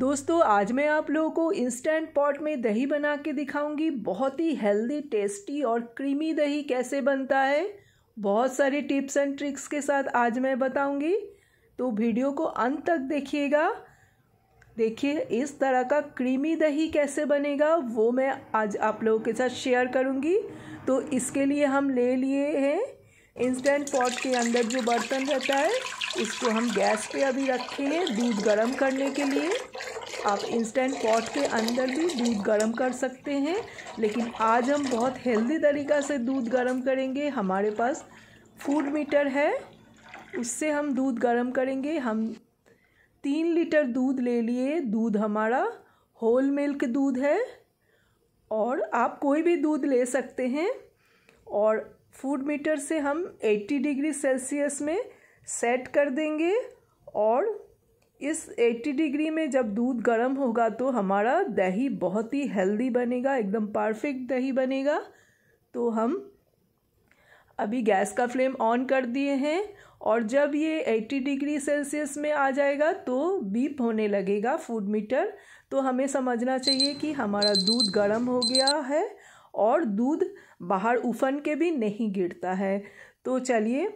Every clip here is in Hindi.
दोस्तों आज मैं आप लोगों को इंस्टेंट पॉट में दही बना के दिखाऊंगी बहुत ही हेल्दी टेस्टी और क्रीमी दही कैसे बनता है बहुत सारी टिप्स एंड ट्रिक्स के साथ आज मैं बताऊंगी तो वीडियो को अंत तक देखिएगा देखिए इस तरह का क्रीमी दही कैसे बनेगा वो मैं आज आप लोगों के साथ शेयर करूंगी तो इसके लिए हम ले लिए हैं इंस्टेंट पॉट के अंदर जो बर्तन रहता है उसको हम गैस पे अभी रखेंगे दूध गर्म करने के लिए आप इंस्टेंट पॉट के अंदर भी दूध गर्म कर सकते हैं लेकिन आज हम बहुत हेल्दी तरीका से दूध गर्म करेंगे हमारे पास फूड मीटर है उससे हम दूध गर्म करेंगे हम तीन लीटर दूध ले लिए दूध हमारा होल मिल्क दूध है और आप कोई भी दूध ले सकते हैं और फूड मीटर से हम 80 डिग्री सेल्सियस में सेट कर देंगे और इस 80 डिग्री में जब दूध गर्म होगा तो हमारा दही बहुत ही हेल्दी बनेगा एकदम परफेक्ट दही बनेगा तो हम अभी गैस का फ्लेम ऑन कर दिए हैं और जब ये 80 डिग्री सेल्सियस में आ जाएगा तो बीप होने लगेगा फूड मीटर तो हमें समझना चाहिए कि हमारा दूध गर्म हो गया है और दूध बाहर उफन के भी नहीं गिरता है तो चलिए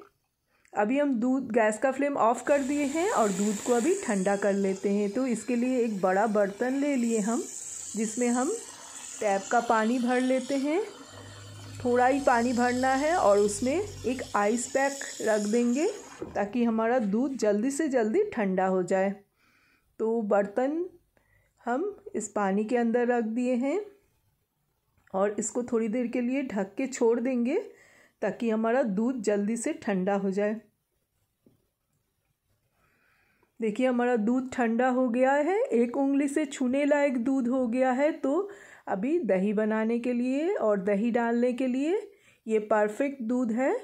अभी हम दूध गैस का फ्लेम ऑफ कर दिए हैं और दूध को अभी ठंडा कर लेते हैं तो इसके लिए एक बड़ा बर्तन ले लिए हम जिसमें हम टैप का पानी भर लेते हैं थोड़ा ही पानी भरना है और उसमें एक आइस पैक रख देंगे ताकि हमारा दूध जल्दी से जल्दी ठंडा हो जाए तो बर्तन हम इस पानी के अंदर रख दिए हैं और इसको थोड़ी देर के लिए ढक के छोड़ देंगे ताकि हमारा दूध जल्दी से ठंडा हो जाए देखिए हमारा दूध ठंडा हो गया है एक उंगली से छूने लायक दूध हो गया है तो अभी दही बनाने के लिए और दही डालने के लिए ये परफेक्ट दूध है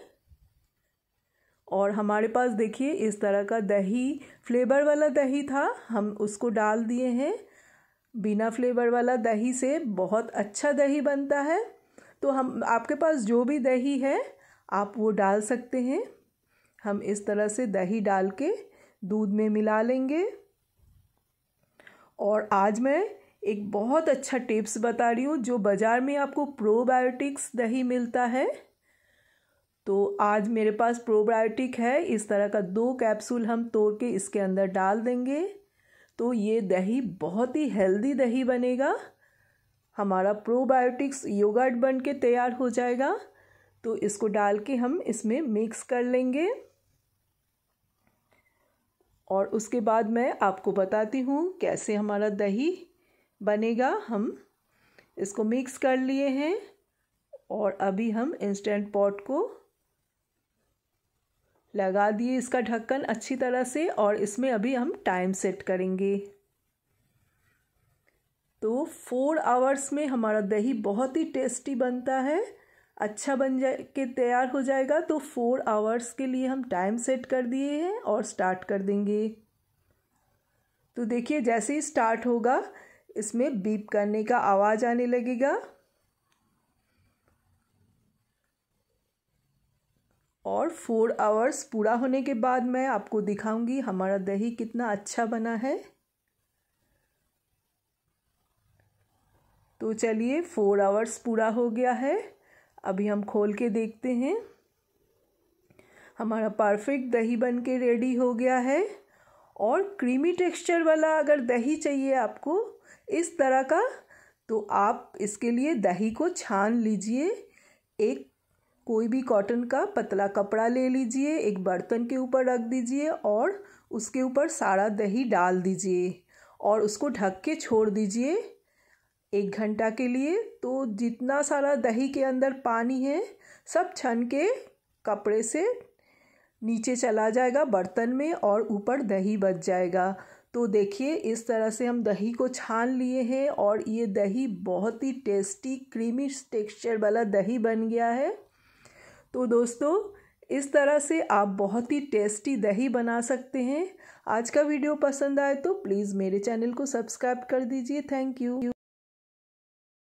और हमारे पास देखिए इस तरह का दही फ्लेवर वाला दही था हम उसको डाल दिए हैं बिना फ्लेवर वाला दही से बहुत अच्छा दही बनता है तो हम आपके पास जो भी दही है आप वो डाल सकते हैं हम इस तरह से दही डाल के दूध में मिला लेंगे और आज मैं एक बहुत अच्छा टिप्स बता रही हूँ जो बाज़ार में आपको प्रोबायोटिक्स दही मिलता है तो आज मेरे पास प्रोबायोटिक है इस तरह का दो कैप्सूल हम तोड़ के इसके अंदर डाल देंगे तो ये दही बहुत ही हेल्दी दही बनेगा हमारा प्रोबायोटिक्स योगर्ट बन के तैयार हो जाएगा तो इसको डाल के हम इसमें मिक्स कर लेंगे और उसके बाद मैं आपको बताती हूँ कैसे हमारा दही बनेगा हम इसको मिक्स कर लिए हैं और अभी हम इंस्टेंट पॉट को लगा दिए इसका ढक्कन अच्छी तरह से और इसमें अभी हम टाइम सेट करेंगे तो फोर आवर्स में हमारा दही बहुत ही टेस्टी बनता है अच्छा बन जाए के तैयार हो जाएगा तो फोर आवर्स के लिए हम टाइम सेट कर दिए हैं और स्टार्ट कर देंगे तो देखिए जैसे ही स्टार्ट होगा इसमें बीप करने का आवाज़ आने लगेगा और फोर आवर्स पूरा होने के बाद मैं आपको दिखाऊंगी हमारा दही कितना अच्छा बना है तो चलिए फोर आवर्स पूरा हो गया है अभी हम खोल के देखते हैं हमारा परफेक्ट दही बन के रेडी हो गया है और क्रीमी टेक्सचर वाला अगर दही चाहिए आपको इस तरह का तो आप इसके लिए दही को छान लीजिए एक कोई भी कॉटन का पतला कपड़ा ले लीजिए एक बर्तन के ऊपर रख दीजिए और उसके ऊपर सारा दही डाल दीजिए और उसको ढक के छोड़ दीजिए एक घंटा के लिए तो जितना सारा दही के अंदर पानी है सब छन के कपड़े से नीचे चला जाएगा बर्तन में और ऊपर दही बच जाएगा तो देखिए इस तरह से हम दही को छान लिए हैं और ये दही बहुत ही टेस्टी क्रीमी टेक्सचर वाला दही बन गया है तो दोस्तों इस तरह से आप बहुत ही टेस्टी दही बना सकते हैं आज का वीडियो पसंद आए तो प्लीज़ मेरे चैनल को सब्सक्राइब कर दीजिए थैंक यू